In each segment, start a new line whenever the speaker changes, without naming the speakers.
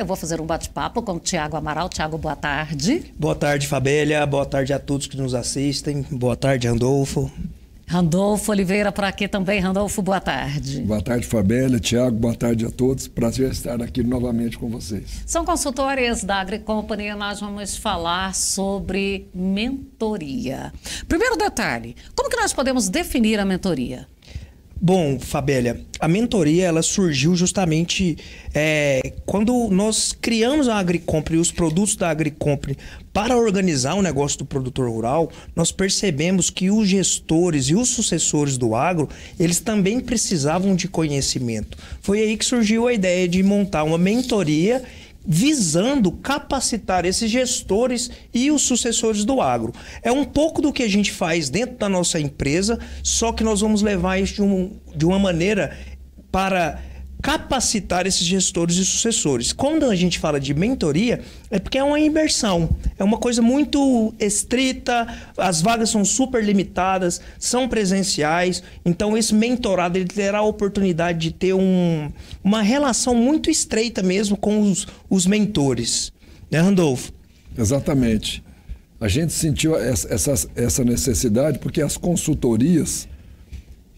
Eu vou fazer um bate-papo com o Tiago Amaral. Tiago, boa tarde.
Boa tarde, Fabélia. Boa tarde a
todos que nos assistem. Boa tarde, Randolfo.
Randolfo Oliveira por aqui também. Randolfo, boa tarde.
Boa tarde, Fabélia, Tiago, boa tarde a todos. Prazer estar aqui novamente com vocês.
São consultores da Agricompany nós vamos falar sobre mentoria. Primeiro detalhe, como que nós podemos definir a mentoria?
Bom, Fabélia, a mentoria ela surgiu justamente é, quando nós criamos a Agricompre e os produtos da Agricompre para organizar o negócio do produtor rural, nós percebemos que os gestores e os sucessores do agro, eles também precisavam de conhecimento. Foi aí que surgiu a ideia de montar uma mentoria visando capacitar esses gestores e os sucessores do agro. É um pouco do que a gente faz dentro da nossa empresa, só que nós vamos levar isso de, um, de uma maneira para capacitar esses gestores e sucessores. Quando a gente fala de mentoria, é porque é uma imersão, é uma coisa muito estrita, as vagas são super limitadas, são presenciais, então esse mentorado ele terá a oportunidade de ter um, uma relação muito estreita mesmo com os,
os mentores. Né, Randolfo? Exatamente. A gente sentiu essa, essa, essa necessidade porque as consultorias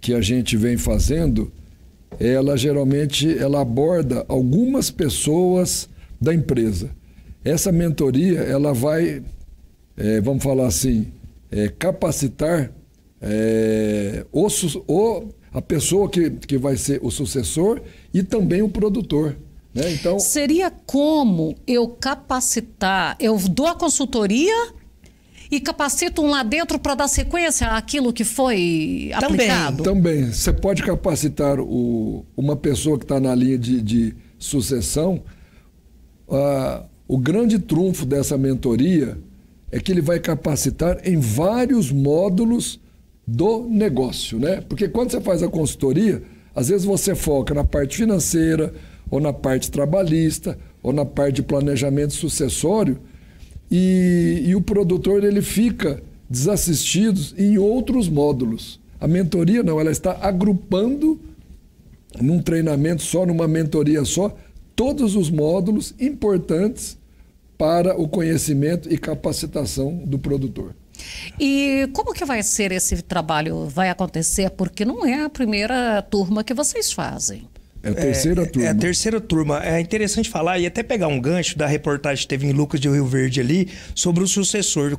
que a gente vem fazendo ela geralmente ela aborda algumas pessoas da empresa. Essa mentoria ela vai, é, vamos falar assim, é, capacitar é, o, o, a pessoa que, que vai ser o sucessor e também o produtor. Né? Então, Seria como
eu capacitar, eu dou a consultoria e capacitam lá dentro para dar sequência àquilo que foi também. aplicado?
Também. Você pode capacitar o, uma pessoa que está na linha de, de sucessão. Uh, o grande trunfo dessa mentoria é que ele vai capacitar em vários módulos do negócio, né? Porque quando você faz a consultoria, às vezes você foca na parte financeira, ou na parte trabalhista, ou na parte de planejamento sucessório, e, e o produtor ele fica desassistido em outros módulos. A mentoria não, ela está agrupando num treinamento só, numa mentoria só, todos os módulos importantes para o conhecimento e capacitação do produtor.
E como que vai ser esse trabalho? Vai acontecer? Porque não é a primeira turma que vocês fazem.
É a terceira é, turma. É a terceira turma. É interessante falar e até pegar um gancho da reportagem que teve em Lucas de Rio Verde ali sobre o sucessor.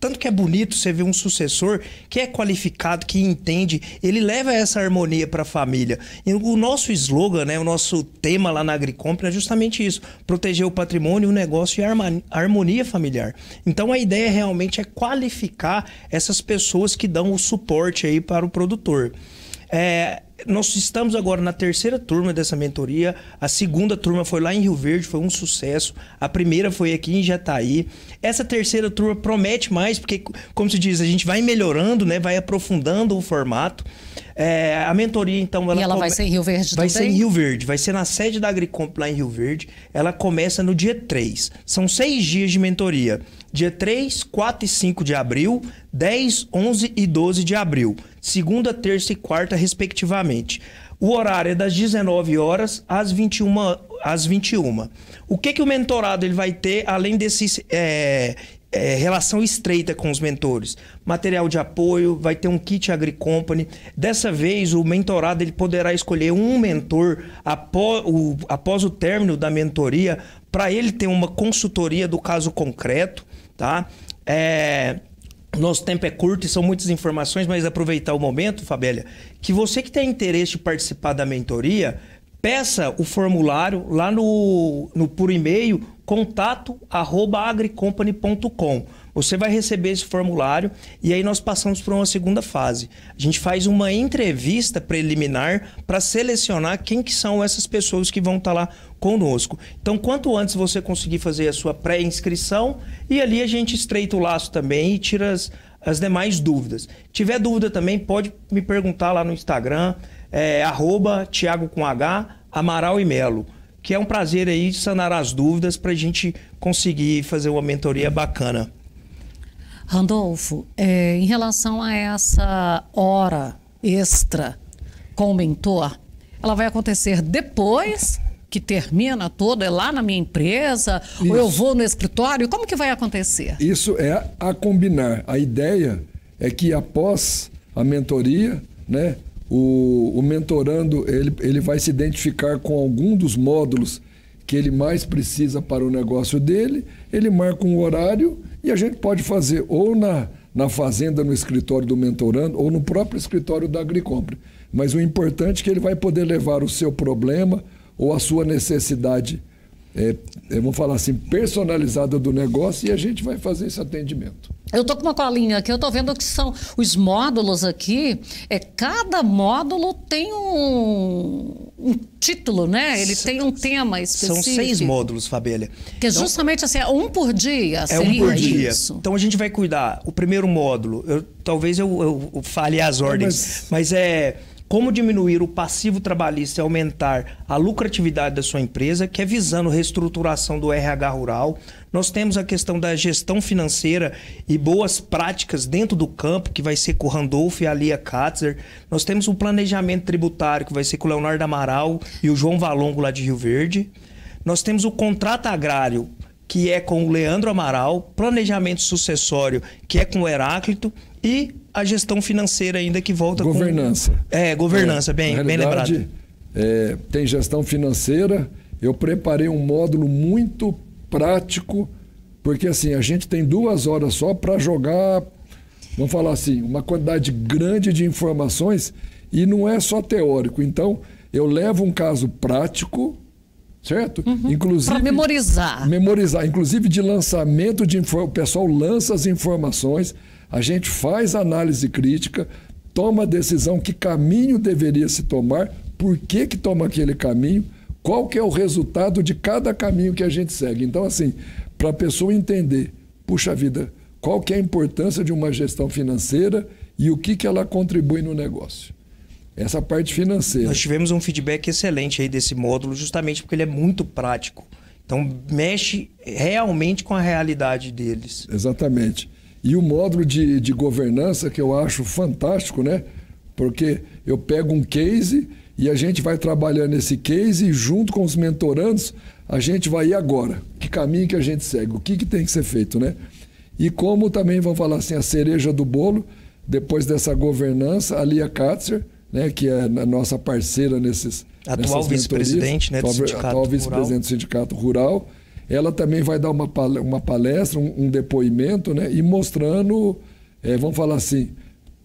Tanto que é bonito você ver um sucessor que é qualificado, que entende, ele leva essa harmonia para a família. E o nosso slogan, né, o nosso tema lá na Agricompra é justamente isso: proteger o patrimônio, o negócio e a harmonia familiar. Então a ideia realmente é qualificar essas pessoas que dão o suporte aí para o produtor. É, nós estamos agora na terceira turma dessa mentoria. A segunda turma foi lá em Rio Verde, foi um sucesso. A primeira foi aqui em Jataí. Essa terceira turma promete mais, porque, como se diz, a gente vai melhorando, né? vai aprofundando o formato. É, a mentoria, então, ela. E ela come... vai ser em Rio Verde Vai também? ser em Rio Verde, vai ser na sede da Agricomp lá em Rio Verde. Ela começa no dia 3. São seis dias de mentoria. Dia 3, 4 e 5 de abril, 10, 11 e 12 de abril segunda, terça e quarta, respectivamente. O horário é das 19 horas às 21 às 21. O que que o mentorado ele vai ter além desse é, é, relação estreita com os mentores. Material de apoio, vai ter um kit AgriCompany. Dessa vez, o mentorado ele poderá escolher um mentor após o, após o término da mentoria, para ele ter uma consultoria do caso concreto, tá? É, nosso tempo é curto e são muitas informações, mas aproveitar o momento, Fabélia, que você que tem interesse de participar da mentoria, peça o formulário lá no, no por e-mail contato@agricompany.com você vai receber esse formulário e aí nós passamos para uma segunda fase. A gente faz uma entrevista preliminar para selecionar quem que são essas pessoas que vão estar tá lá conosco. Então, quanto antes você conseguir fazer a sua pré-inscrição e ali a gente estreita o laço também e tira as, as demais dúvidas. Tiver dúvida também, pode me perguntar lá no Instagram, é, arroba Thiago com H, Amaral e Melo que é um prazer aí sanar as dúvidas para a gente conseguir fazer uma mentoria bacana.
Randolfo, é, em relação a essa hora extra com o mentor, ela vai acontecer depois que termina toda, é lá na minha empresa, Isso. ou eu vou no escritório? Como que vai acontecer?
Isso é a combinar. A ideia é que após a mentoria, né, o, o mentorando ele, ele vai se identificar com algum dos módulos que ele mais precisa para o negócio dele, ele marca um horário e a gente pode fazer ou na, na fazenda, no escritório do mentorando, ou no próprio escritório da Agricompre. Mas o importante é que ele vai poder levar o seu problema ou a sua necessidade é, vamos falar assim, personalizada do negócio e a gente vai fazer esse atendimento.
Eu estou com uma colinha aqui, eu estou vendo que são os módulos aqui. É cada módulo tem um, um título, né? Ele são, tem um tema específico. São seis módulos,
Fabélia. Que é então,
justamente assim, é um por dia. É um assim, por é dia. Isso.
Então a gente vai cuidar. O primeiro módulo, eu, talvez eu, eu, eu fale as é, ordens, mas, mas é como diminuir o passivo trabalhista e aumentar a lucratividade da sua empresa, que é visando reestruturação do RH rural. Nós temos a questão da gestão financeira e boas práticas dentro do campo, que vai ser com o Randolph e a Lia Katzer. Nós temos o um planejamento tributário, que vai ser com o Leonardo Amaral e o João Valongo lá de Rio Verde. Nós temos o contrato agrário, que é com o Leandro Amaral, planejamento sucessório, que é com o Heráclito, e a gestão financeira ainda que volta governança. com... É, governança. É, governança, bem, bem lembrado.
É, tem gestão financeira, eu preparei um módulo muito prático, porque assim, a gente tem duas horas só para jogar, vamos falar assim, uma quantidade grande de informações e não é só teórico. Então, eu levo um caso prático, certo? Uhum. Inclusive para memorizar. Memorizar, inclusive de lançamento de o pessoal lança as informações, a gente faz análise crítica, toma a decisão que caminho deveria se tomar, por que que toma aquele caminho, qual que é o resultado de cada caminho que a gente segue. Então assim, para a pessoa entender, puxa vida, qual que é a importância de uma gestão financeira e o que que ela contribui no negócio essa parte financeira. Nós tivemos um feedback excelente aí desse módulo, justamente porque ele é muito prático. Então, mexe realmente com a realidade deles. Exatamente. E o módulo de, de governança, que eu acho fantástico, né? Porque eu pego um case e a gente vai trabalhando esse case e junto com os mentorandos, a gente vai ir agora. Que caminho que a gente segue? O que, que tem que ser feito, né? E como também, vão falar assim, a cereja do bolo, depois dessa governança, a Lia Katzer, né, que é a nossa parceira nesses. Atual vice-presidente né, do Sindicato atual vice-presidente do Sindicato Rural. Ela também vai dar uma palestra, uma palestra um, um depoimento, né, e mostrando, é, vamos falar assim,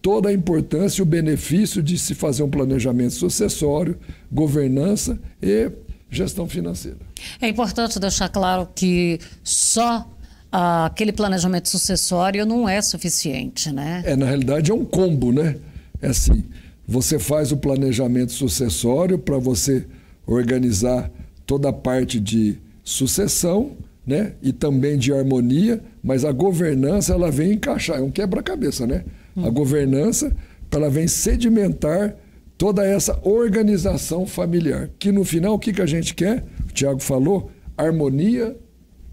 toda a importância e o benefício de se fazer um planejamento sucessório, governança e gestão financeira.
É importante deixar claro que só ah, aquele planejamento sucessório não é suficiente, né?
É, na realidade é um combo, né? É assim, você faz o planejamento sucessório para você organizar toda a parte de sucessão, né? E também de harmonia, mas a governança ela vem encaixar, é um quebra-cabeça, né? Hum. A governança ela vem sedimentar toda essa organização familiar, que no final o que, que a gente quer? O Tiago falou, harmonia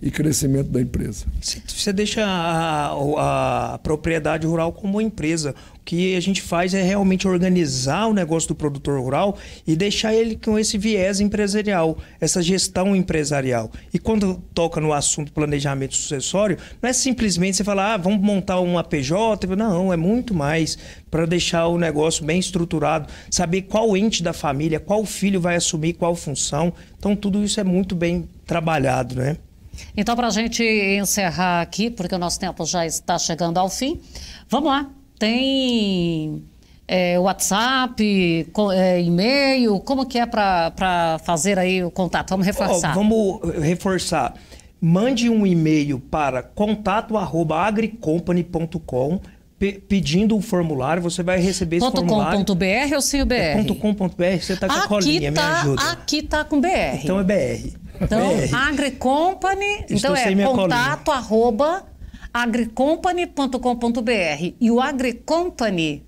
e crescimento da empresa.
Você deixa a, a, propriedade rural como uma empresa. O que a gente faz é realmente organizar o negócio do produtor rural e deixar ele com esse viés empresarial, essa gestão empresarial. E quando toca no assunto planejamento sucessório, não é simplesmente você falar, ah, vamos montar uma PJ. Não, é muito mais para deixar o negócio bem estruturado, saber qual ente da família, qual filho vai assumir qual função. Então, tudo isso é muito bem trabalhado, né?
Então, para a gente encerrar aqui, porque o nosso tempo já está chegando ao fim, vamos lá. Tem é, WhatsApp, é,
e-mail, como que é para
fazer aí o
contato? Vamos reforçar. Oh, vamos reforçar. Mande um e-mail para contato@agricompany.com pedindo o formulário, você vai receber esse ponto formulário.
.com.br ou sem o .br? É .com.br, você está com a colinha, tá, me ajuda. Aqui está com BR. Então é
BR. Então,
AgriCompany, então é contato arroba agricompany.com.br. E o AgriCompany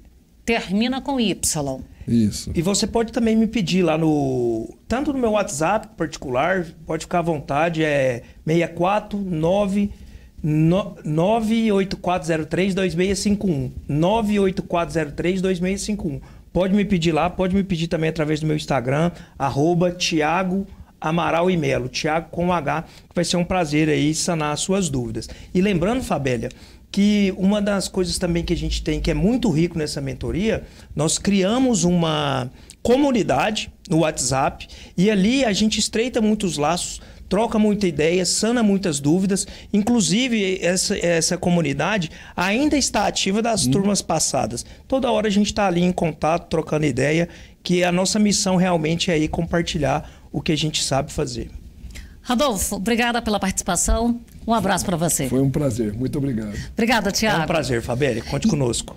termina com Y.
Isso. E você pode também me pedir lá no. Tanto no meu WhatsApp particular, pode ficar à vontade, é 649 98403-2651. 98403-2651. Pode me pedir lá, pode me pedir também através do meu Instagram, arroba Tiago Amaral e Melo, Tiago com H, que vai ser um prazer aí sanar as suas dúvidas. E lembrando, Fabélia, que uma das coisas também que a gente tem que é muito rico nessa mentoria, nós criamos uma comunidade no WhatsApp e ali a gente estreita muitos laços, troca muita ideia, sana muitas dúvidas. Inclusive, essa, essa comunidade ainda está ativa das hum. turmas passadas. Toda hora a gente está ali em contato, trocando ideia, que a nossa missão realmente é aí compartilhar o que a gente sabe fazer.
Rodolfo, obrigada pela participação. Um abraço para você.
Foi um prazer, muito obrigado.
Obrigada, Tiago. É um prazer,
Fabélia. Conte conosco.